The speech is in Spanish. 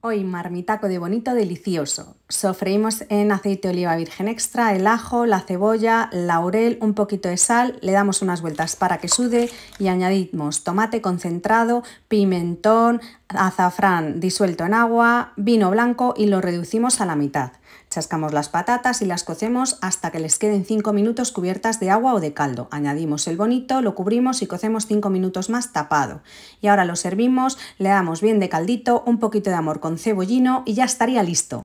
Hoy marmitaco de bonito delicioso. Sofreímos en aceite de oliva virgen extra el ajo, la cebolla, laurel, un poquito de sal, le damos unas vueltas para que sude y añadimos tomate concentrado, pimentón, azafrán disuelto en agua, vino blanco y lo reducimos a la mitad. Chascamos las patatas y las cocemos hasta que les queden 5 minutos cubiertas de agua o de caldo. Añadimos el bonito, lo cubrimos y cocemos 5 minutos más tapado. Y ahora lo servimos, le damos bien de caldito, un poquito de amor cebollino y ya estaría listo.